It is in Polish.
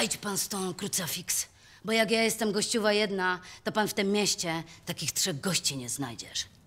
A idź pan z tą krucafiks, bo jak ja jestem gościuwa jedna, to pan w tym mieście takich trzech gości nie znajdziesz.